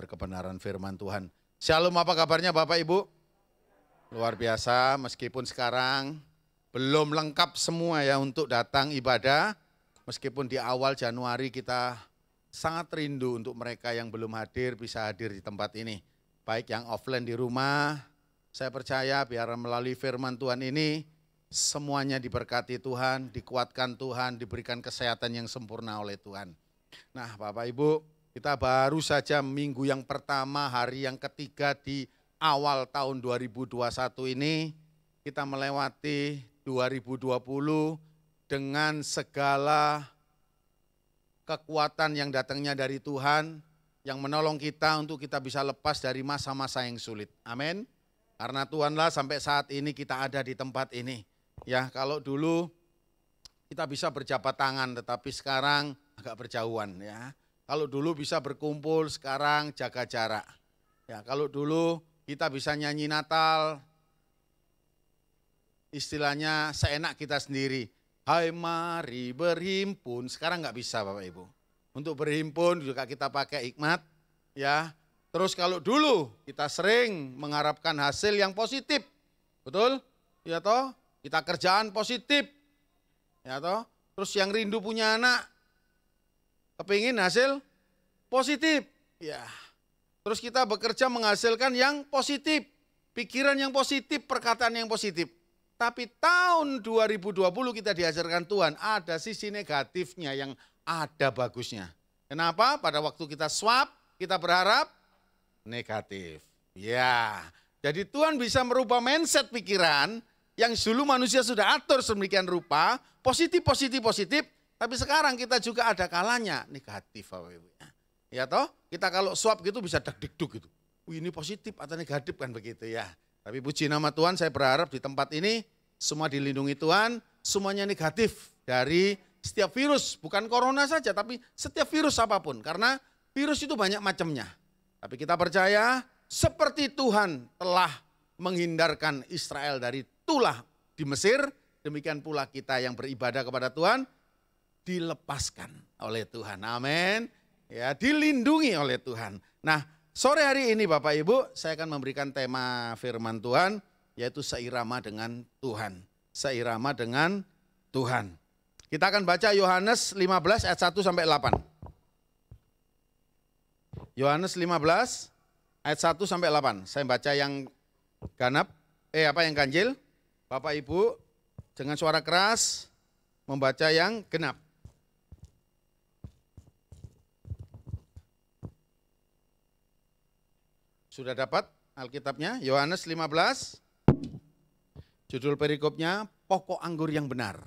berkebenaran firman Tuhan. Shalom apa kabarnya Bapak Ibu? Luar biasa meskipun sekarang belum lengkap semua ya untuk datang ibadah. Meskipun di awal Januari kita sangat rindu untuk mereka yang belum hadir bisa hadir di tempat ini. Baik yang offline di rumah, saya percaya biar melalui firman Tuhan ini semuanya diberkati Tuhan, dikuatkan Tuhan, diberikan kesehatan yang sempurna oleh Tuhan. Nah Bapak Ibu, kita baru saja minggu yang pertama, hari yang ketiga di awal tahun 2021 ini, kita melewati 2020 dengan segala kekuatan yang datangnya dari Tuhan, yang menolong kita untuk kita bisa lepas dari masa-masa yang sulit. Amin. Karena Tuhanlah sampai saat ini kita ada di tempat ini. Ya, kalau dulu kita bisa berjabat tangan, tetapi sekarang agak berjauhan ya. Kalau dulu bisa berkumpul, sekarang jaga jarak. Ya, kalau dulu kita bisa nyanyi Natal, istilahnya seenak kita sendiri. Hai mari berhimpun, sekarang nggak bisa Bapak Ibu. Untuk berhimpun juga kita pakai hikmat, ya. Terus kalau dulu kita sering mengharapkan hasil yang positif, betul? Ya toh, kita kerjaan positif, ya toh. Terus yang rindu punya anak, kepingin hasil positif. Ya. Terus kita bekerja menghasilkan yang positif. Pikiran yang positif, perkataan yang positif. Tapi tahun 2020 kita diajarkan Tuhan ada sisi negatifnya yang ada bagusnya. Kenapa? Pada waktu kita swab, kita berharap negatif. Ya, jadi Tuhan bisa merubah mindset pikiran yang dulu manusia sudah atur sedemikian rupa, positif, positif, positif, tapi sekarang kita juga ada kalanya negatif Bapak Ibu. Ya, ya toh, kita kalau swab gitu bisa deg deg gitu. Wih, ini positif atau negatif kan begitu ya. Tapi puji nama Tuhan saya berharap di tempat ini semua dilindungi Tuhan, semuanya negatif dari setiap virus, bukan corona saja tapi setiap virus apapun karena virus itu banyak macamnya. Tapi kita percaya seperti Tuhan telah menghindarkan Israel dari tulah di Mesir, demikian pula kita yang beribadah kepada Tuhan dilepaskan oleh Tuhan. Amin. Ya, dilindungi oleh Tuhan. Nah, sore hari ini Bapak Ibu, saya akan memberikan tema firman Tuhan yaitu seirama dengan Tuhan. Seirama dengan Tuhan. Kita akan baca Yohanes 15 ayat 1 sampai 8. Yohanes 15 ayat 1 sampai 8. Saya baca yang ganap, eh apa yang ganjil? Bapak Ibu dengan suara keras membaca yang genap. Sudah dapat Alkitabnya? Yohanes 15. Judul perikopnya pokok anggur yang benar.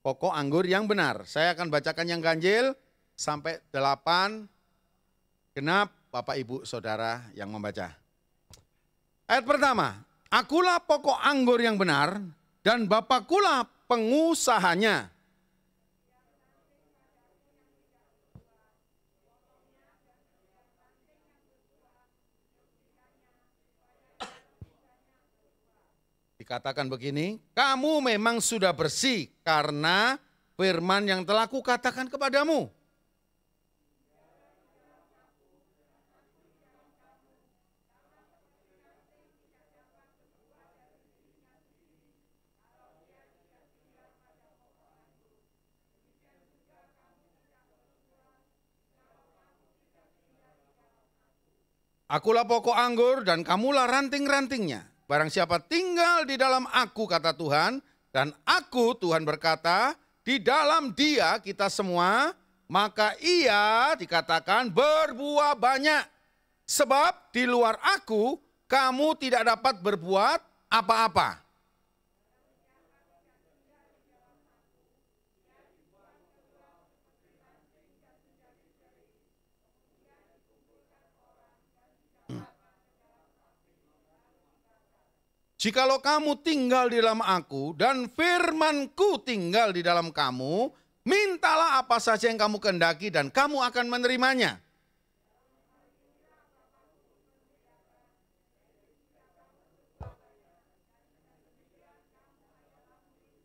Pokok anggur yang benar. Saya akan bacakan yang ganjil sampai 8 genap Bapak Ibu Saudara yang membaca. Ayat pertama, akulah pokok anggur yang benar dan Bapakulah pengusahanya. Dikatakan begini, kamu memang sudah bersih karena firman yang telah kukatakan kepadamu. Akulah pokok anggur dan kamulah ranting-rantingnya. Barang siapa tinggal di dalam aku kata Tuhan dan aku Tuhan berkata di dalam dia kita semua maka ia dikatakan berbuah banyak. Sebab di luar aku kamu tidak dapat berbuat apa-apa. Jikalau kamu tinggal di dalam aku dan firmanku tinggal di dalam kamu, mintalah apa saja yang kamu kehendaki dan kamu akan menerimanya.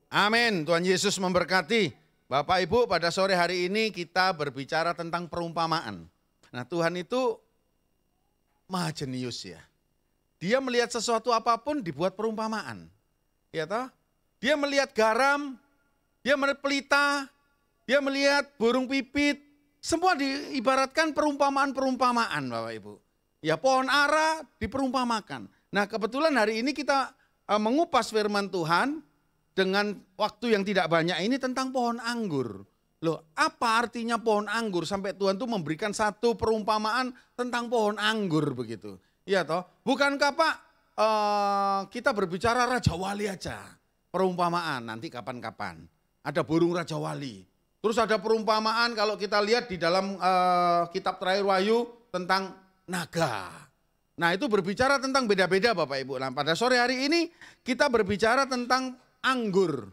Amin. Tuhan Yesus memberkati. Bapak Ibu, pada sore hari ini kita berbicara tentang perumpamaan. Nah, Tuhan itu maha jenius ya. Dia melihat sesuatu apapun dibuat perumpamaan. Ya toh? Dia melihat garam, dia melihat pelita, dia melihat burung pipit, semua diibaratkan perumpamaan-perumpamaan Bapak Ibu. Ya pohon ara diperumpamakan. Nah kebetulan hari ini kita eh, mengupas firman Tuhan dengan waktu yang tidak banyak ini tentang pohon anggur. Loh, apa artinya pohon anggur sampai Tuhan tuh memberikan satu perumpamaan tentang pohon anggur begitu. Iya toh, bukankah Pak uh, kita berbicara Raja Wali aja. Perumpamaan nanti kapan-kapan. Ada burung Raja Wali. Terus ada perumpamaan kalau kita lihat di dalam uh, kitab terakhir Wahyu tentang naga. Nah itu berbicara tentang beda-beda Bapak Ibu. Nah pada sore hari ini kita berbicara tentang anggur.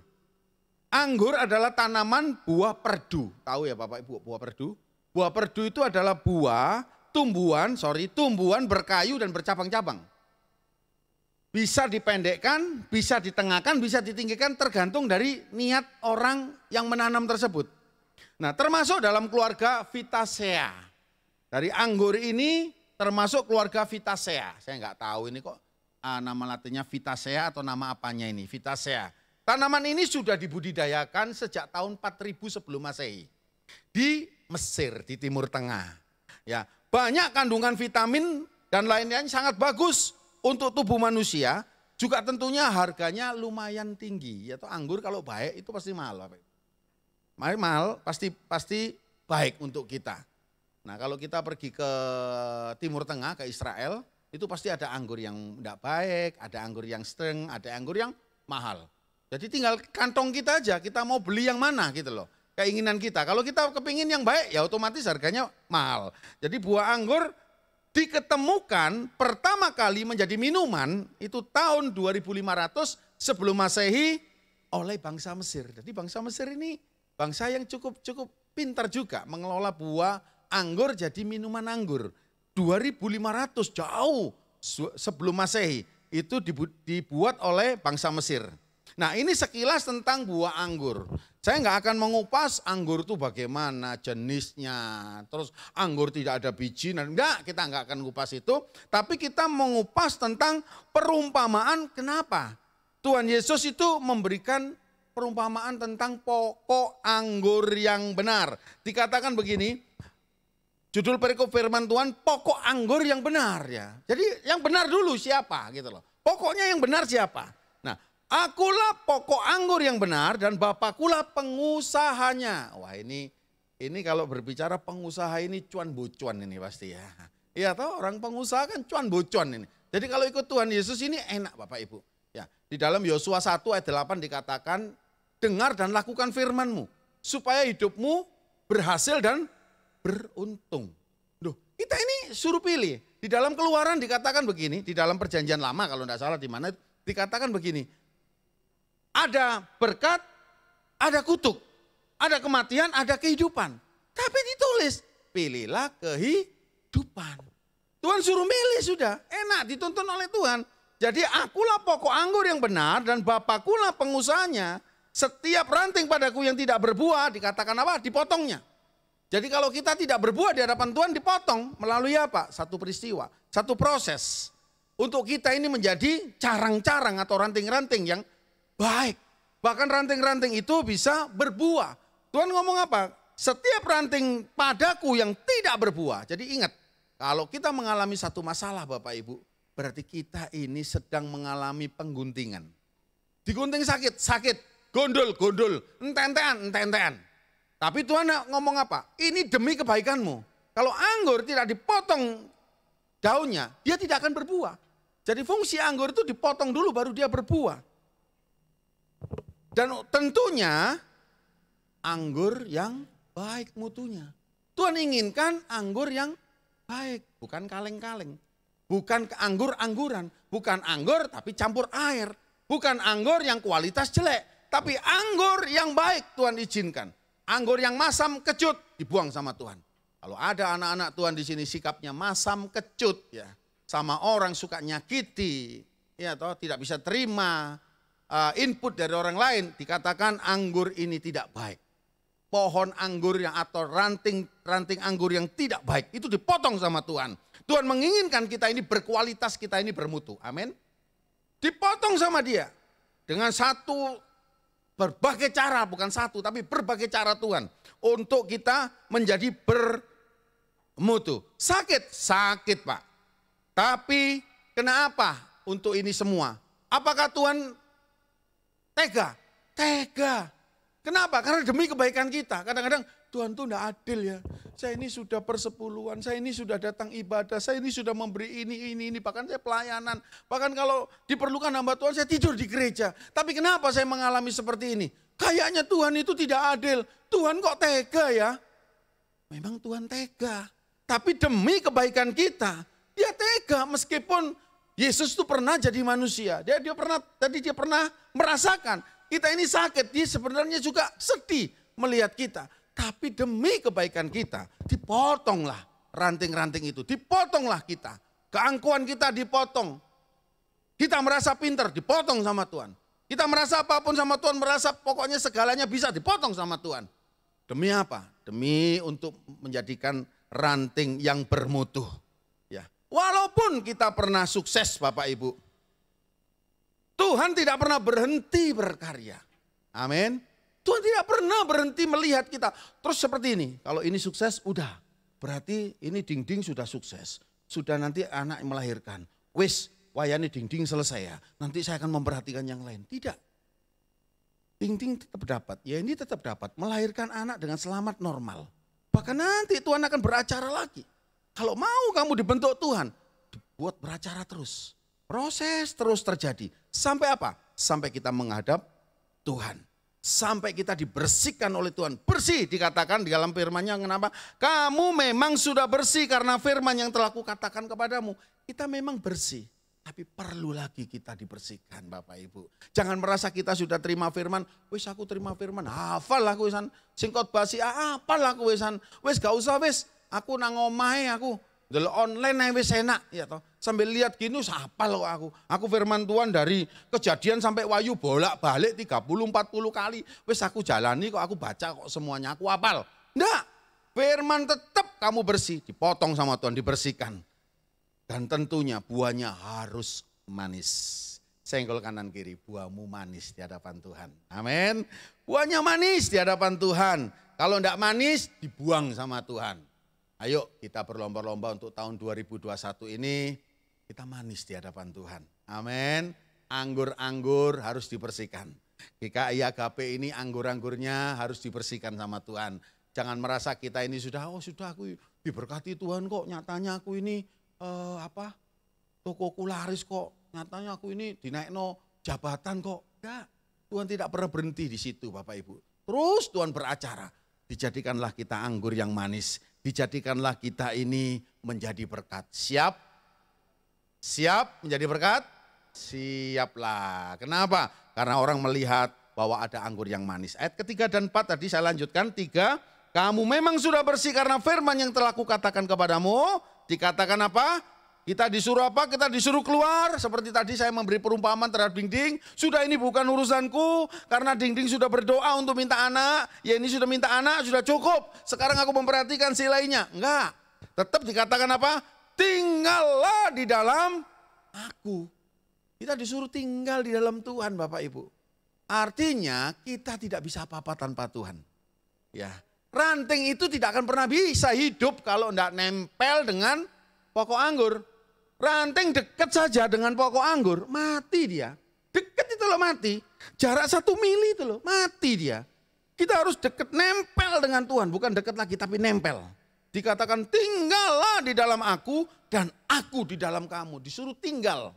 Anggur adalah tanaman buah perdu. Tahu ya Bapak Ibu buah perdu? Buah perdu itu adalah buah tumbuhan, sorry, tumbuhan berkayu dan bercabang-cabang. Bisa dipendekkan, bisa ditengahkan, bisa ditinggikan tergantung dari niat orang yang menanam tersebut. Nah termasuk dalam keluarga Vitasea. Dari anggur ini termasuk keluarga Vitasea. Saya nggak tahu ini kok ah, nama latinnya Vitasea atau nama apanya ini, Vitasea. Tanaman ini sudah dibudidayakan sejak tahun 4000 sebelum masehi. Di Mesir, di Timur Tengah. Ya, banyak kandungan vitamin dan lain-lain sangat bagus untuk tubuh manusia. Juga tentunya harganya lumayan tinggi. Yaitu anggur kalau baik itu pasti mahal. Pak. Mahal pasti pasti baik untuk kita. Nah kalau kita pergi ke Timur Tengah, ke Israel, itu pasti ada anggur yang tidak baik, ada anggur yang streng, ada anggur yang mahal. Jadi tinggal kantong kita aja, kita mau beli yang mana gitu loh keinginan kita. Kalau kita kepingin yang baik ya otomatis harganya mahal. Jadi buah anggur diketemukan pertama kali menjadi minuman itu tahun 2500 sebelum masehi oleh bangsa Mesir. Jadi bangsa Mesir ini bangsa yang cukup cukup pintar juga mengelola buah anggur jadi minuman anggur. 2500 jauh sebelum masehi itu dibuat oleh bangsa Mesir. Nah ini sekilas tentang buah anggur. Saya nggak akan mengupas anggur itu bagaimana jenisnya. Terus anggur tidak ada biji. Enggak, nah, kita nggak akan mengupas itu. Tapi kita mengupas tentang perumpamaan kenapa. Tuhan Yesus itu memberikan perumpamaan tentang pokok anggur yang benar. Dikatakan begini, judul perikop firman Tuhan pokok anggur yang benar ya. Jadi yang benar dulu siapa gitu loh. Pokoknya yang benar siapa? Akulah pokok anggur yang benar dan Bapakulah pengusahanya. Wah ini ini kalau berbicara pengusaha ini cuan bocuan ini pasti ya. Iya tahu orang pengusaha kan cuan bocuan ini. Jadi kalau ikut Tuhan Yesus ini enak Bapak Ibu. Ya, di dalam Yosua 1 ayat 8 dikatakan dengar dan lakukan firmanmu supaya hidupmu berhasil dan beruntung. Duh kita ini suruh pilih. Di dalam keluaran dikatakan begini, di dalam perjanjian lama kalau tidak salah di mana dikatakan begini, ada berkat, ada kutuk. Ada kematian, ada kehidupan. Tapi ditulis, pilihlah kehidupan. Tuhan suruh milih sudah, enak dituntun oleh Tuhan. Jadi akulah pokok anggur yang benar dan bapakulah pengusahanya. Setiap ranting padaku yang tidak berbuah dikatakan apa? Dipotongnya. Jadi kalau kita tidak berbuah di hadapan Tuhan dipotong melalui apa? Satu peristiwa, satu proses. Untuk kita ini menjadi carang-carang atau ranting-ranting yang baik. Bahkan ranting-ranting itu bisa berbuah. Tuhan ngomong apa? Setiap ranting padaku yang tidak berbuah. Jadi ingat, kalau kita mengalami satu masalah Bapak Ibu, berarti kita ini sedang mengalami pengguntingan. Digunting sakit, sakit. Gondol, gondol. Ententean, ententean. Tapi Tuhan ngomong apa? Ini demi kebaikanmu. Kalau anggur tidak dipotong daunnya, dia tidak akan berbuah. Jadi fungsi anggur itu dipotong dulu baru dia berbuah. Dan tentunya anggur yang baik mutunya. Tuhan inginkan anggur yang baik, bukan kaleng-kaleng. Bukan anggur-angguran, bukan anggur tapi campur air. Bukan anggur yang kualitas jelek, tapi anggur yang baik Tuhan izinkan. Anggur yang masam kecut dibuang sama Tuhan. Kalau ada anak-anak Tuhan di sini sikapnya masam kecut ya. Sama orang suka nyakiti, ya toh tidak bisa terima, Eh, input dari orang lain, dikatakan anggur ini tidak baik. Pohon anggur yang atau ranting-ranting anggur yang tidak baik itu dipotong sama Tuhan. Tuhan menginginkan kita ini berkualitas, kita ini bermutu. Amin. Dipotong sama dia dengan satu berbagai cara, bukan satu, tapi berbagai cara Tuhan untuk kita menjadi bermutu. Sakit, sakit, Pak. Tapi kenapa untuk ini semua? Apakah Tuhan Tega, tega. Kenapa? Karena demi kebaikan kita. Kadang-kadang Tuhan tuh tidak adil ya. Saya ini sudah persepuluhan, saya ini sudah datang ibadah, saya ini sudah memberi ini, ini, ini. Bahkan saya pelayanan. Bahkan kalau diperlukan hamba Tuhan, saya tidur di gereja. Tapi kenapa saya mengalami seperti ini? Kayaknya Tuhan itu tidak adil. Tuhan kok tega ya? Memang Tuhan tega. Tapi demi kebaikan kita, dia tega meskipun Yesus itu pernah jadi manusia. Dia dia pernah tadi dia pernah merasakan kita ini sakit. Dia sebenarnya juga sedih melihat kita. Tapi demi kebaikan kita, dipotonglah ranting-ranting itu. Dipotonglah kita. Keangkuhan kita dipotong. Kita merasa pinter, dipotong sama Tuhan. Kita merasa apapun sama Tuhan, merasa pokoknya segalanya bisa dipotong sama Tuhan. Demi apa? Demi untuk menjadikan ranting yang bermutu. Walaupun kita pernah sukses Bapak Ibu. Tuhan tidak pernah berhenti berkarya. Amin. Tuhan tidak pernah berhenti melihat kita. Terus seperti ini, kalau ini sukses udah. Berarti ini dinding sudah sukses. Sudah nanti anak melahirkan. Wis, wayani dinding selesai ya. Nanti saya akan memperhatikan yang lain. Tidak. Dinding tetap dapat. Ya ini tetap dapat. Melahirkan anak dengan selamat normal. Bahkan nanti Tuhan akan beracara lagi. Kalau mau kamu dibentuk Tuhan, dibuat beracara terus. Proses terus terjadi. Sampai apa? Sampai kita menghadap Tuhan. Sampai kita dibersihkan oleh Tuhan. Bersih dikatakan di dalam firmannya kenapa? Kamu memang sudah bersih karena firman yang telah kukatakan kepadamu. Kita memang bersih. Tapi perlu lagi kita dibersihkan Bapak Ibu. Jangan merasa kita sudah terima firman. Wis aku terima firman. Hafal lah kuisan. Singkot basi. Apa lah kuisan. Wis gak usah wis. Aku nang omahe aku delok online nih wis enak ya toh. Sambil lihat gini siapa loh aku. Aku firman Tuhan dari kejadian sampai wayu bolak-balik 30 40 kali. Wis aku jalani kok aku baca kok semuanya aku hafal. Ndak. Firman tetap kamu bersih, dipotong sama Tuhan, dibersihkan. Dan tentunya buahnya harus manis. Senggol kanan kiri, buahmu manis di hadapan Tuhan. Amin. Buahnya manis di hadapan Tuhan. Kalau tidak manis, dibuang sama Tuhan. Ayo kita berlomba-lomba untuk tahun 2021 ini kita manis di hadapan Tuhan. Amin. Anggur-anggur harus dibersihkan. GKI AKP ini anggur-anggurnya harus dibersihkan sama Tuhan. Jangan merasa kita ini sudah oh sudah aku diberkati Tuhan kok nyatanya aku ini eh, apa toko kularis kok nyatanya aku ini dinaikno jabatan kok enggak Tuhan tidak pernah berhenti di situ Bapak Ibu terus Tuhan beracara dijadikanlah kita anggur yang manis Dijadikanlah kita ini menjadi berkat. Siap? Siap menjadi berkat? Siaplah. Kenapa? Karena orang melihat bahwa ada anggur yang manis. Ayat ketiga dan empat tadi saya lanjutkan. Tiga, kamu memang sudah bersih karena firman yang telah kukatakan kepadamu. Dikatakan apa? Kita disuruh apa? Kita disuruh keluar. Seperti tadi saya memberi perumpamaan terhadap dinding. Sudah ini bukan urusanku. Karena dinding sudah berdoa untuk minta anak. Ya ini sudah minta anak, sudah cukup. Sekarang aku memperhatikan si lainnya. Enggak. Tetap dikatakan apa? Tinggallah di dalam aku. Kita disuruh tinggal di dalam Tuhan Bapak Ibu. Artinya kita tidak bisa apa-apa tanpa Tuhan. Ya, Ranting itu tidak akan pernah bisa hidup kalau tidak nempel dengan pokok anggur. Ranting dekat saja dengan pokok anggur, mati dia. Dekat itu loh mati. Jarak satu mili itu loh, mati dia. Kita harus dekat nempel dengan Tuhan, bukan dekat lagi tapi nempel. Dikatakan tinggallah di dalam aku dan aku di dalam kamu. Disuruh tinggal.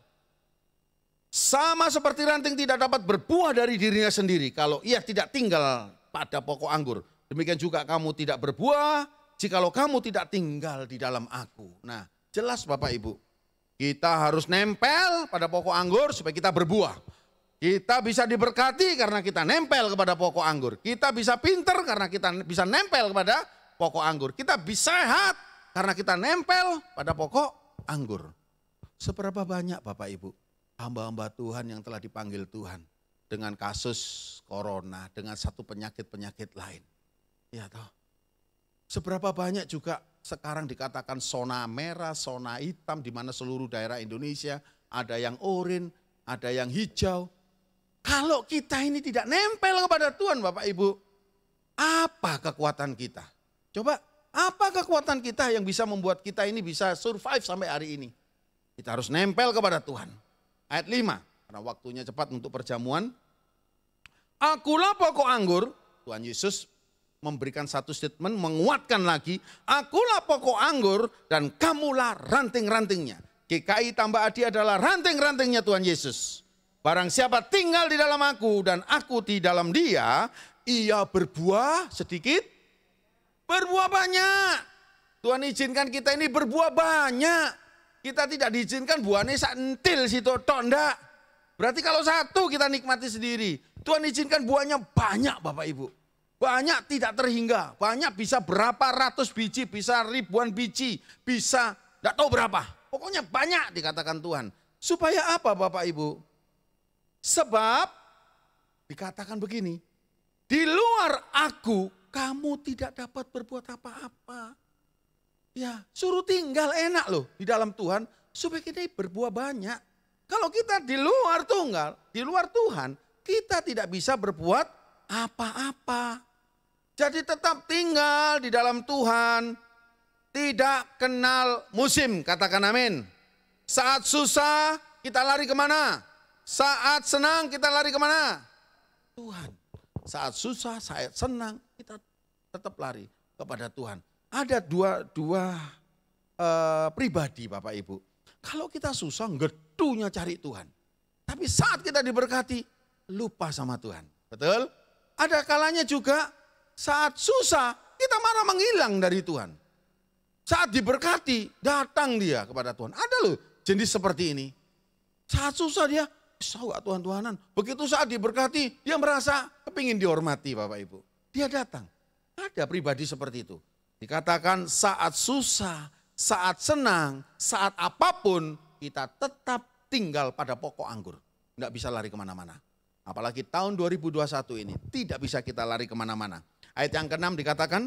Sama seperti ranting tidak dapat berbuah dari dirinya sendiri kalau ia tidak tinggal pada pokok anggur. Demikian juga kamu tidak berbuah jikalau kamu tidak tinggal di dalam aku. Nah jelas Bapak Ibu. Kita harus nempel pada pokok anggur supaya kita berbuah. Kita bisa diberkati karena kita nempel kepada pokok anggur. Kita bisa pinter karena kita bisa nempel kepada pokok anggur. Kita bisa sehat karena kita nempel pada pokok anggur. Seberapa banyak Bapak Ibu hamba-hamba Tuhan yang telah dipanggil Tuhan dengan kasus corona, dengan satu penyakit-penyakit lain. Ya toh. Seberapa banyak juga sekarang dikatakan zona merah, zona hitam, di mana seluruh daerah Indonesia ada yang orin, ada yang hijau. Kalau kita ini tidak nempel kepada Tuhan, Bapak Ibu, apa kekuatan kita? Coba, apa kekuatan kita yang bisa membuat kita ini bisa survive sampai hari ini? Kita harus nempel kepada Tuhan. Ayat 5, karena waktunya cepat untuk perjamuan. Akulah pokok anggur, Tuhan Yesus memberikan satu statement menguatkan lagi, akulah pokok anggur dan kamulah ranting-rantingnya. GKI tambah adi adalah ranting-rantingnya Tuhan Yesus. Barang siapa tinggal di dalam aku dan aku di dalam dia, ia berbuah sedikit, berbuah banyak. Tuhan izinkan kita ini berbuah banyak. Kita tidak diizinkan buahnya sentil situ toto, Berarti kalau satu kita nikmati sendiri. Tuhan izinkan buahnya banyak Bapak Ibu. Banyak tidak terhingga, banyak bisa berapa ratus biji, bisa ribuan biji, bisa tidak tahu berapa. Pokoknya banyak dikatakan Tuhan. Supaya apa Bapak Ibu? Sebab dikatakan begini, di luar aku kamu tidak dapat berbuat apa-apa. Ya, suruh tinggal enak loh di dalam Tuhan supaya kita berbuah banyak. Kalau kita di luar tunggal, di luar Tuhan, kita tidak bisa berbuat apa-apa. Jadi tetap tinggal di dalam Tuhan. Tidak kenal musim, katakan amin. Saat susah kita lari kemana? Saat senang kita lari kemana? Tuhan. Saat susah, saat senang kita tetap lari kepada Tuhan. Ada dua, dua uh, pribadi Bapak Ibu. Kalau kita susah, ngedunya cari Tuhan. Tapi saat kita diberkati, lupa sama Tuhan. Betul? ada kalanya juga saat susah kita malah menghilang dari Tuhan. Saat diberkati datang dia kepada Tuhan. Ada loh jenis seperti ini. Saat susah dia, tahu gak Tuhan-Tuhanan. Begitu saat diberkati dia merasa kepingin dihormati Bapak Ibu. Dia datang. Ada pribadi seperti itu. Dikatakan saat susah, saat senang, saat apapun kita tetap tinggal pada pokok anggur. Tidak bisa lari kemana-mana. Apalagi tahun 2021 ini tidak bisa kita lari kemana-mana. Ayat yang ke-6 dikatakan,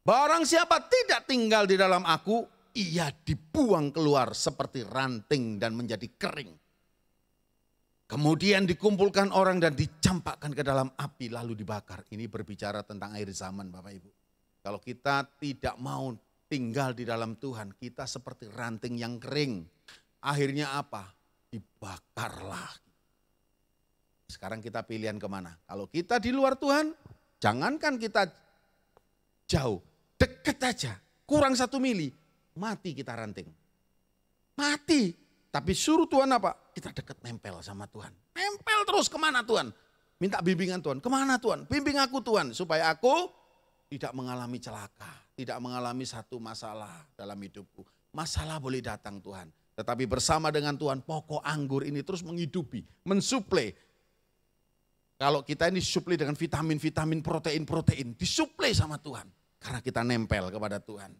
Barang siapa tidak tinggal di dalam aku, ia dibuang keluar seperti ranting dan menjadi kering. Kemudian dikumpulkan orang dan dicampakkan ke dalam api lalu dibakar. Ini berbicara tentang air zaman Bapak Ibu. Kalau kita tidak mau tinggal di dalam Tuhan, kita seperti ranting yang kering. Akhirnya apa? Dibakarlah sekarang kita pilihan kemana? Kalau kita di luar Tuhan, jangankan kita jauh, deket aja, kurang satu mili, mati kita ranting. Mati, tapi suruh Tuhan apa? Kita deket nempel sama Tuhan. Nempel terus kemana Tuhan? Minta bimbingan Tuhan, kemana Tuhan? Bimbing aku Tuhan, supaya aku tidak mengalami celaka, tidak mengalami satu masalah dalam hidupku. Masalah boleh datang Tuhan, tetapi bersama dengan Tuhan pokok anggur ini terus menghidupi, mensuplai, kalau kita ini suplai dengan vitamin-vitamin, protein-protein, disuplai sama Tuhan. Karena kita nempel kepada Tuhan.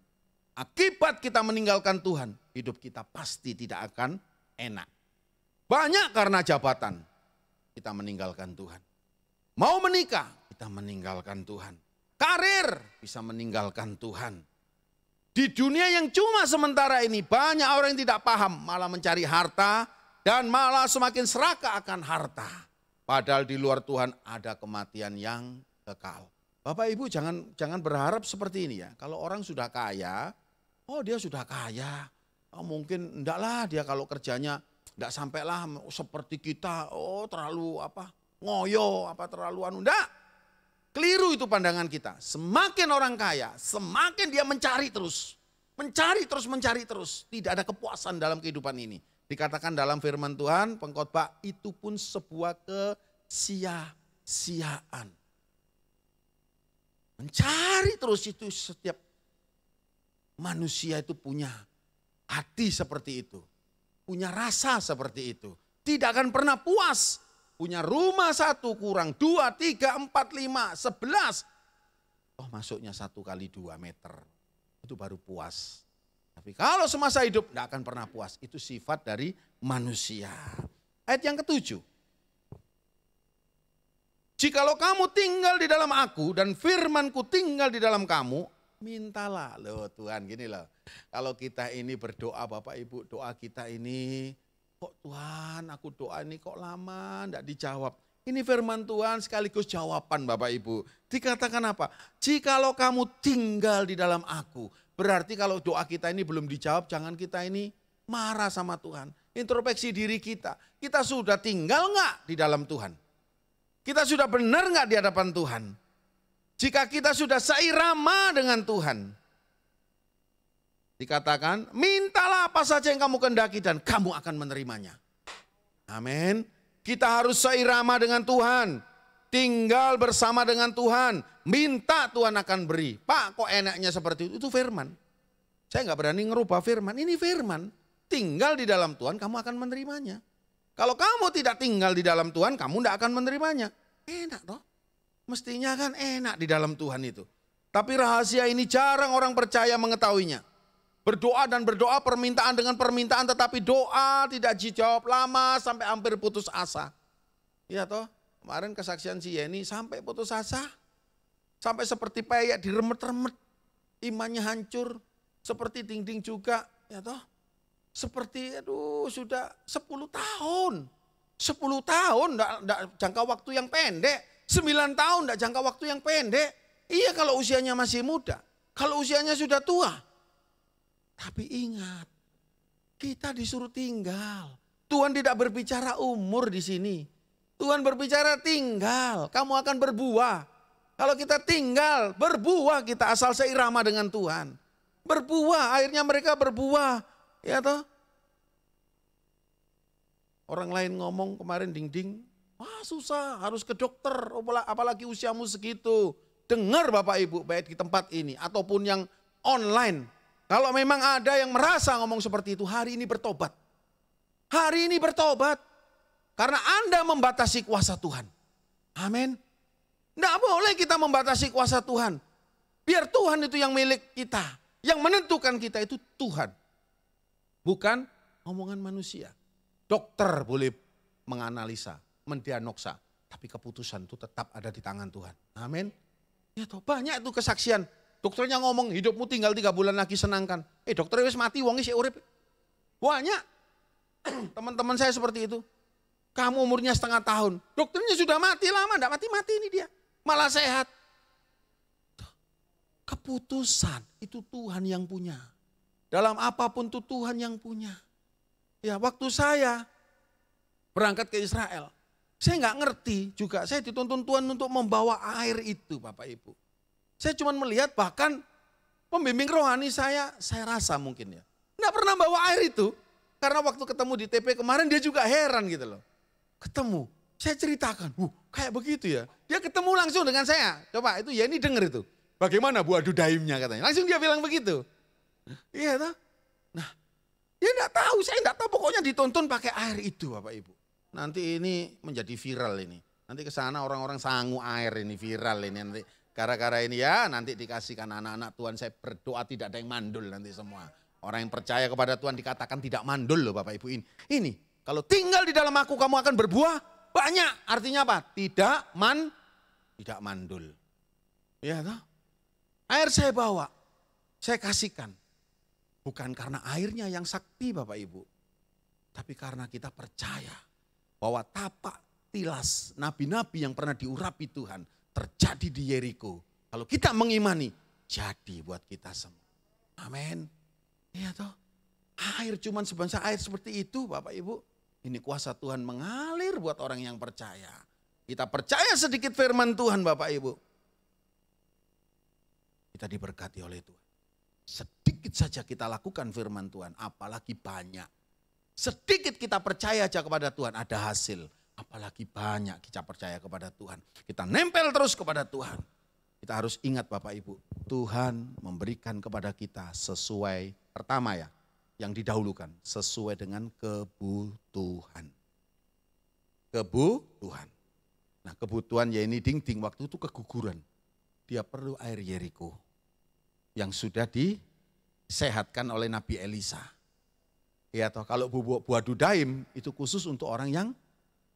Akibat kita meninggalkan Tuhan, hidup kita pasti tidak akan enak. Banyak karena jabatan, kita meninggalkan Tuhan. Mau menikah, kita meninggalkan Tuhan. Karir, bisa meninggalkan Tuhan. Di dunia yang cuma sementara ini, banyak orang yang tidak paham, malah mencari harta, dan malah semakin serakah akan harta Padahal di luar Tuhan ada kematian yang kekal. Bapak Ibu jangan jangan berharap seperti ini ya. Kalau orang sudah kaya, oh dia sudah kaya. Oh, mungkin endaklah dia kalau kerjanya enggak sampailah seperti kita. Oh terlalu apa ngoyo apa terlalu anu. Enggak. Keliru itu pandangan kita. Semakin orang kaya, semakin dia mencari terus. Mencari terus, mencari terus. Tidak ada kepuasan dalam kehidupan ini. Dikatakan dalam firman Tuhan, pengkhotbah itu pun sebuah kesia-siaan. Mencari terus itu setiap manusia itu punya hati seperti itu. Punya rasa seperti itu. Tidak akan pernah puas. Punya rumah satu kurang dua, tiga, empat, lima, sebelas. Oh masuknya satu kali dua meter. Itu baru puas. Tapi kalau semasa hidup tidak akan pernah puas. Itu sifat dari manusia. Ayat yang ketujuh. Jikalau kamu tinggal di dalam aku dan firmanku tinggal di dalam kamu, mintalah. Loh Tuhan gini loh, kalau kita ini berdoa Bapak Ibu, doa kita ini, kok Tuhan aku doa ini kok lama tidak dijawab. Ini firman Tuhan sekaligus jawaban Bapak Ibu. Dikatakan apa? Jikalau kamu tinggal di dalam aku, Berarti kalau doa kita ini belum dijawab, jangan kita ini marah sama Tuhan. Introspeksi diri kita. Kita sudah tinggal nggak di dalam Tuhan? Kita sudah benar nggak di hadapan Tuhan? Jika kita sudah seirama dengan Tuhan. Dikatakan, mintalah apa saja yang kamu kendaki dan kamu akan menerimanya. Amin. Kita harus seirama dengan Tuhan tinggal bersama dengan Tuhan, minta Tuhan akan beri. Pak, kok enaknya seperti itu? Itu firman. Saya nggak berani ngerubah firman. Ini firman. Tinggal di dalam Tuhan, kamu akan menerimanya. Kalau kamu tidak tinggal di dalam Tuhan, kamu tidak akan menerimanya. Enak toh. Mestinya kan enak di dalam Tuhan itu. Tapi rahasia ini jarang orang percaya mengetahuinya. Berdoa dan berdoa permintaan dengan permintaan tetapi doa tidak dijawab lama sampai hampir putus asa. Iya toh? Kemarin kesaksian si Yeni sampai putus asa. Sampai seperti peyek diremet-remet. Imannya hancur. Seperti dinding juga. Ya toh. Seperti aduh sudah 10 tahun. 10 tahun enggak, enggak jangka waktu yang pendek. 9 tahun enggak jangka waktu yang pendek. Iya kalau usianya masih muda. Kalau usianya sudah tua. Tapi ingat, kita disuruh tinggal. Tuhan tidak berbicara umur di sini. Tuhan berbicara tinggal, kamu akan berbuah. Kalau kita tinggal, berbuah kita asal seirama dengan Tuhan. Berbuah, akhirnya mereka berbuah. Ya toh? Orang lain ngomong kemarin ding-ding, wah susah harus ke dokter, apalagi usiamu segitu. Dengar Bapak Ibu baik di tempat ini ataupun yang online. Kalau memang ada yang merasa ngomong seperti itu, hari ini bertobat. Hari ini bertobat. Karena Anda membatasi kuasa Tuhan. Amin. Tidak boleh kita membatasi kuasa Tuhan. Biar Tuhan itu yang milik kita. Yang menentukan kita itu Tuhan. Bukan omongan manusia. Dokter boleh menganalisa, mendianoksa. Tapi keputusan itu tetap ada di tangan Tuhan. Amin. Ya toh banyak itu kesaksian. Dokternya ngomong hidupmu tinggal tiga bulan lagi senangkan. Eh dokternya wis mati wongi si urip. Banyak. Teman-teman saya seperti itu. Kamu umurnya setengah tahun. Dokternya sudah mati lama, enggak mati-mati ini dia. Malah sehat. Keputusan itu Tuhan yang punya. Dalam apapun itu Tuhan yang punya. Ya waktu saya berangkat ke Israel, saya nggak ngerti juga, saya dituntun Tuhan untuk membawa air itu Bapak Ibu. Saya cuma melihat bahkan pembimbing rohani saya, saya rasa mungkin ya. Nggak pernah bawa air itu. Karena waktu ketemu di TP kemarin dia juga heran gitu loh ketemu, saya ceritakan, uh, kayak begitu ya. Dia ketemu langsung dengan saya. Coba itu ya ini denger itu. Bagaimana Bu Adu Daimnya katanya. Langsung dia bilang begitu. Iya toh? Nah, dia ya enggak tahu, saya enggak tahu pokoknya ditonton pakai air itu Bapak Ibu. Nanti ini menjadi viral ini. Nanti ke sana orang-orang sangu air ini viral ini nanti. Gara-gara ini ya nanti dikasihkan anak-anak Tuhan saya berdoa tidak ada yang mandul nanti semua. Orang yang percaya kepada Tuhan dikatakan tidak mandul loh Bapak Ibu ini. Ini kalau tinggal di dalam aku kamu akan berbuah banyak. Artinya apa? Tidak man tidak mandul. Ya toh? Air saya bawa, saya kasihkan. Bukan karena airnya yang sakti Bapak Ibu. Tapi karena kita percaya bahwa tapak tilas nabi-nabi yang pernah diurapi Tuhan terjadi di Yeriko. Kalau kita mengimani, jadi buat kita semua. Amin. Iya toh. Air cuman sebangsa air seperti itu Bapak Ibu. Ini kuasa Tuhan mengalir buat orang yang percaya. Kita percaya sedikit firman Tuhan Bapak Ibu. Kita diberkati oleh Tuhan. Sedikit saja kita lakukan firman Tuhan, apalagi banyak. Sedikit kita percaya saja kepada Tuhan, ada hasil. Apalagi banyak kita percaya kepada Tuhan. Kita nempel terus kepada Tuhan. Kita harus ingat Bapak Ibu, Tuhan memberikan kepada kita sesuai pertama ya, yang didahulukan sesuai dengan kebutuhan. Kebutuhan. Nah kebutuhan ya ini ding-ding waktu itu keguguran. Dia perlu air Yeriko yang sudah disehatkan oleh Nabi Elisa. Ya toh kalau buah, buah dudaim itu khusus untuk orang yang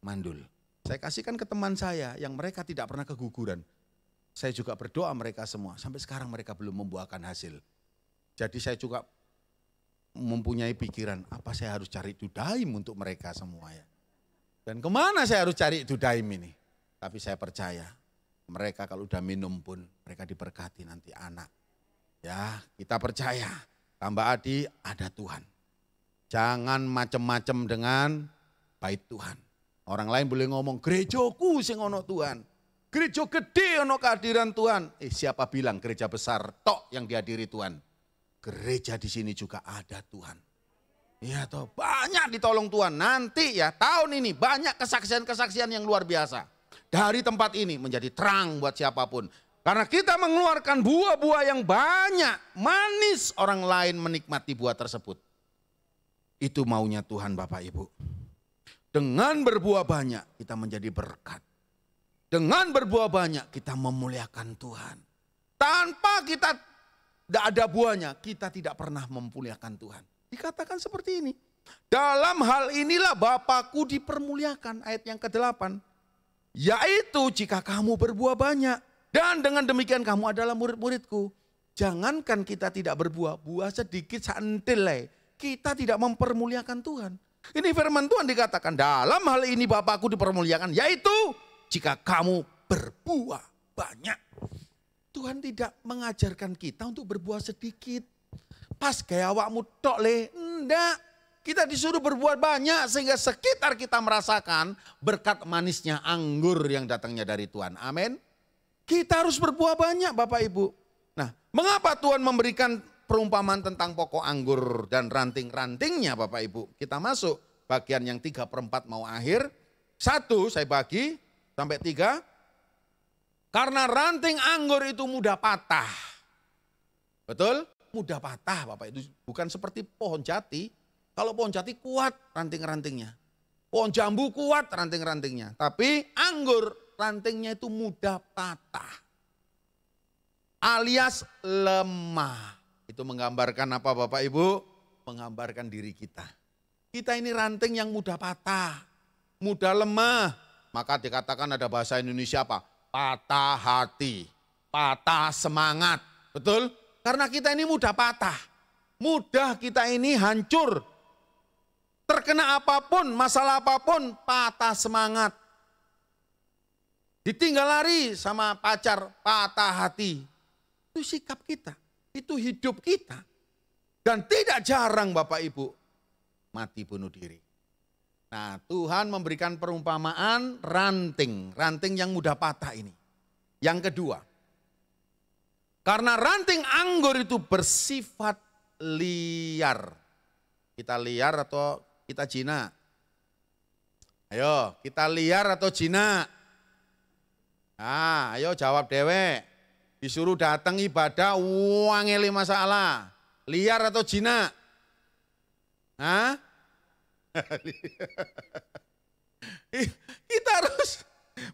mandul. Saya kasihkan ke teman saya yang mereka tidak pernah keguguran. Saya juga berdoa mereka semua. Sampai sekarang mereka belum membuahkan hasil. Jadi saya juga mempunyai pikiran apa saya harus cari daim untuk mereka semua ya. Dan kemana saya harus cari daim ini? Tapi saya percaya mereka kalau udah minum pun mereka diberkati nanti anak. Ya kita percaya tambah adi ada Tuhan. Jangan macem-macem dengan baik Tuhan. Orang lain boleh ngomong gerejoku sing ono Tuhan. Gereja gede ono kehadiran Tuhan. Eh siapa bilang gereja besar tok yang dihadiri Tuhan? Gereja di sini juga ada Tuhan. Ya toh banyak ditolong Tuhan. Nanti ya tahun ini banyak kesaksian-kesaksian yang luar biasa. Dari tempat ini menjadi terang buat siapapun. Karena kita mengeluarkan buah-buah yang banyak, manis orang lain menikmati buah tersebut. Itu maunya Tuhan Bapak Ibu. Dengan berbuah banyak kita menjadi berkat. Dengan berbuah banyak kita memuliakan Tuhan. Tanpa kita tidak ada buahnya, kita tidak pernah memuliakan Tuhan. Dikatakan seperti ini. Dalam hal inilah Bapakku dipermuliakan, ayat yang ke-8. Yaitu jika kamu berbuah banyak, dan dengan demikian kamu adalah murid-muridku. Jangankan kita tidak berbuah, buah sedikit santilai. Eh. Kita tidak mempermuliakan Tuhan. Ini firman Tuhan dikatakan, dalam hal ini Bapakku dipermuliakan, yaitu jika kamu berbuah banyak. Tuhan tidak mengajarkan kita untuk berbuat sedikit. Pas gaya awakmu tok le, enggak. Kita disuruh berbuat banyak sehingga sekitar kita merasakan berkat manisnya anggur yang datangnya dari Tuhan. Amin. Kita harus berbuah banyak Bapak Ibu. Nah, mengapa Tuhan memberikan perumpamaan tentang pokok anggur dan ranting-rantingnya Bapak Ibu? Kita masuk bagian yang tiga perempat mau akhir. Satu saya bagi sampai tiga. Karena ranting anggur itu mudah patah. Betul? Mudah patah Bapak itu bukan seperti pohon jati. Kalau pohon jati kuat ranting-rantingnya. Pohon jambu kuat ranting-rantingnya. Tapi anggur rantingnya itu mudah patah. Alias lemah. Itu menggambarkan apa Bapak Ibu? Menggambarkan diri kita. Kita ini ranting yang mudah patah, mudah lemah. Maka dikatakan ada bahasa Indonesia apa? patah hati, patah semangat. Betul? Karena kita ini mudah patah. Mudah kita ini hancur. Terkena apapun, masalah apapun, patah semangat. Ditinggal lari sama pacar, patah hati. Itu sikap kita. Itu hidup kita. Dan tidak jarang Bapak Ibu mati bunuh diri. Nah, Tuhan memberikan perumpamaan ranting, ranting yang mudah patah ini. Yang kedua, karena ranting anggur itu bersifat liar. Kita liar atau kita jinak? Ayo, kita liar atau jinak? Nah, ayo jawab dewe. Disuruh datang ibadah, uangnya masalah. Liar atau jinak? Hah? kita harus,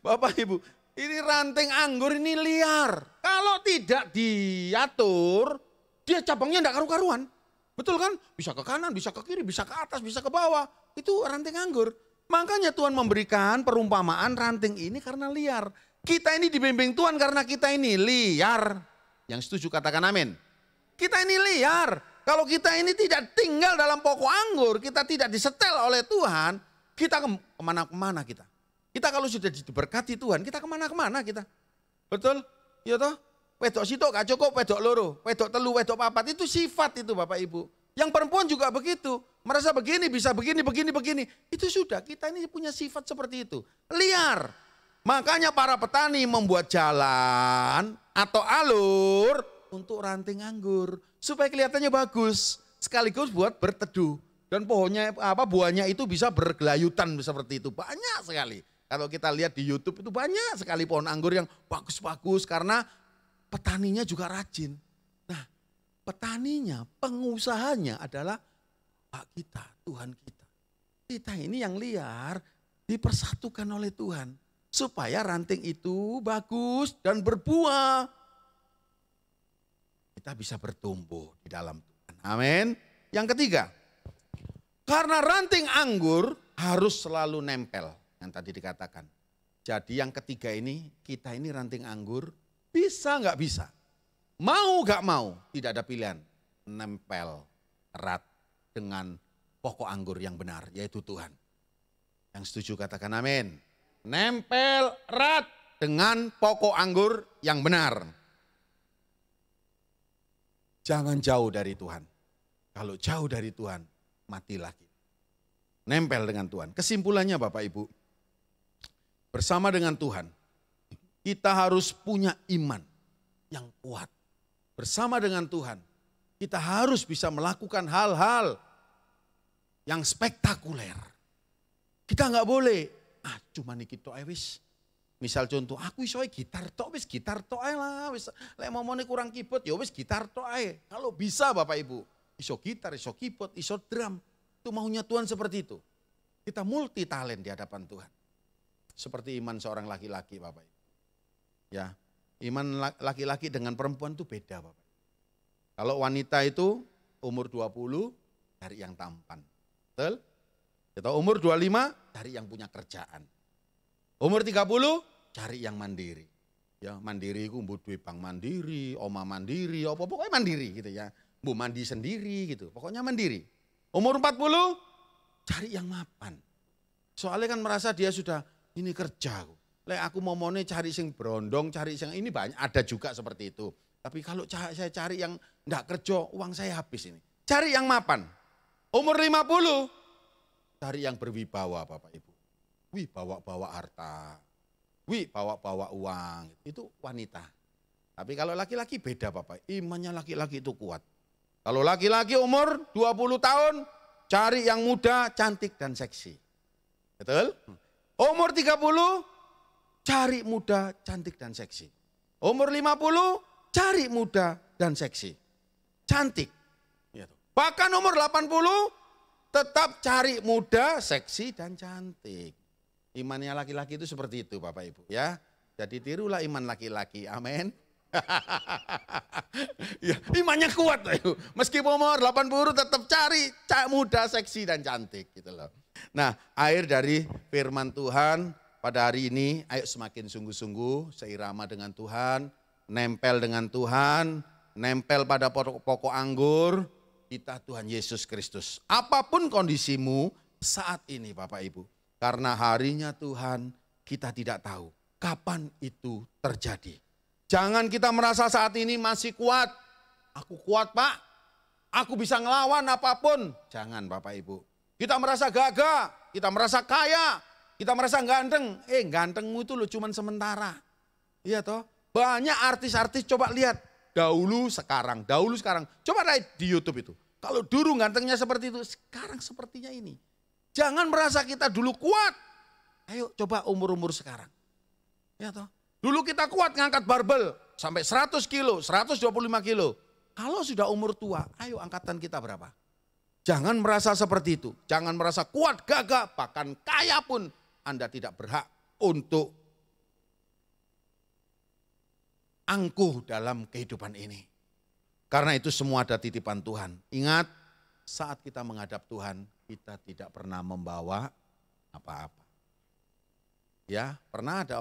Bapak Ibu, ini ranting anggur ini liar. Kalau tidak diatur, dia cabangnya tidak karu-karuan. Betul kan? Bisa ke kanan, bisa ke kiri, bisa ke atas, bisa ke bawah. Itu ranting anggur. Makanya Tuhan memberikan perumpamaan ranting ini karena liar. Kita ini dibimbing Tuhan karena kita ini liar. Yang setuju katakan amin. Kita ini liar. Kalau kita ini tidak tinggal dalam pokok anggur, kita tidak disetel oleh Tuhan, kita kemana-kemana kita. Kita kalau sudah diberkati Tuhan, kita kemana-kemana kita. Betul? Iya toh? Wedok situ gak cukup, wedok loro, wedok telu, wedok papat. Itu sifat itu Bapak Ibu. Yang perempuan juga begitu. Merasa begini, bisa begini, begini, begini. Itu sudah, kita ini punya sifat seperti itu. Liar. Makanya para petani membuat jalan atau alur untuk ranting anggur supaya kelihatannya bagus sekaligus buat berteduh dan pohonnya apa buahnya itu bisa bergelayutan seperti itu banyak sekali kalau kita lihat di YouTube itu banyak sekali pohon anggur yang bagus-bagus karena petaninya juga rajin nah petaninya pengusahanya adalah Pak kita Tuhan kita kita ini yang liar dipersatukan oleh Tuhan supaya ranting itu bagus dan berbuah kita bisa bertumbuh di dalam Tuhan. Amin. Yang ketiga, karena ranting anggur harus selalu nempel yang tadi dikatakan. Jadi yang ketiga ini, kita ini ranting anggur bisa nggak bisa. Mau nggak mau, tidak ada pilihan. Nempel erat dengan pokok anggur yang benar, yaitu Tuhan. Yang setuju katakan amin. Nempel erat dengan pokok anggur yang benar. Jangan jauh dari Tuhan. Kalau jauh dari Tuhan, matilah kita. Nempel dengan Tuhan. Kesimpulannya Bapak Ibu, bersama dengan Tuhan, kita harus punya iman yang kuat. Bersama dengan Tuhan, kita harus bisa melakukan hal-hal yang spektakuler. Kita nggak boleh, ah cuma Nikito to Misal contoh, aku iso gitar tok wis gitar tok ae lah, wis lek momone kurang keyboard ya wis gitar tok ae. Kalau bisa Bapak Ibu, iso gitar, iso keyboard, iso drum. Itu maunya Tuhan seperti itu. Kita multi talent di hadapan Tuhan. Seperti iman seorang laki-laki Bapak Ibu. Ya, iman laki-laki dengan perempuan itu beda Bapak. Kalau wanita itu umur 20 dari yang tampan. Betul? Kita umur 25 dari yang punya kerjaan. Umur 30 cari yang mandiri. Ya, mandiri iku mbok duwe bank mandiri, oma mandiri, apa pokoknya mandiri gitu ya. bu mandi sendiri gitu. Pokoknya mandiri. Umur 40 cari yang mapan. Soalnya kan merasa dia sudah ini kerja. Lek aku mau mone cari sing berondong, cari sing ini banyak ada juga seperti itu. Tapi kalau saya cari yang enggak kerja, uang saya habis ini. Cari yang mapan. Umur 50 cari yang berwibawa Bapak Ibu wih bawa-bawa harta, wih bawa-bawa uang, itu wanita. Tapi kalau laki-laki beda Bapak, imannya laki-laki itu kuat. Kalau laki-laki umur 20 tahun, cari yang muda, cantik dan seksi. Betul? Umur 30, cari muda, cantik dan seksi. Umur 50, cari muda dan seksi. Cantik. Iya Bahkan umur 80, tetap cari muda, seksi dan cantik. Imannya laki-laki itu seperti itu Bapak Ibu ya. Jadi tirulah iman laki-laki. Amin. ya, imannya kuat Bapak Ibu. Meskipun umur 80 tetap cari cak muda, seksi dan cantik gitu loh. Nah, air dari firman Tuhan pada hari ini ayo semakin sungguh-sungguh seirama dengan Tuhan, nempel dengan Tuhan, nempel pada pokok, pokok anggur kita Tuhan Yesus Kristus. Apapun kondisimu saat ini Bapak Ibu, karena harinya Tuhan kita tidak tahu kapan itu terjadi. Jangan kita merasa saat ini masih kuat. Aku kuat pak, aku bisa ngelawan apapun. Jangan Bapak Ibu. Kita merasa gagah, kita merasa kaya, kita merasa ganteng. Eh gantengmu itu lo cuman sementara. Iya toh. Banyak artis-artis coba lihat. Dahulu sekarang, dahulu sekarang. Coba lihat di Youtube itu. Kalau dulu gantengnya seperti itu, sekarang sepertinya ini. Jangan merasa kita dulu kuat. Ayo coba umur-umur sekarang. Ya toh. Dulu kita kuat ngangkat barbel sampai 100 kilo, 125 kilo. Kalau sudah umur tua, ayo angkatan kita berapa? Jangan merasa seperti itu. Jangan merasa kuat, gagah, bahkan kaya pun Anda tidak berhak untuk angkuh dalam kehidupan ini. Karena itu semua ada titipan Tuhan. Ingat, saat kita menghadap Tuhan, kita tidak pernah membawa apa-apa. Ya, pernah ada orang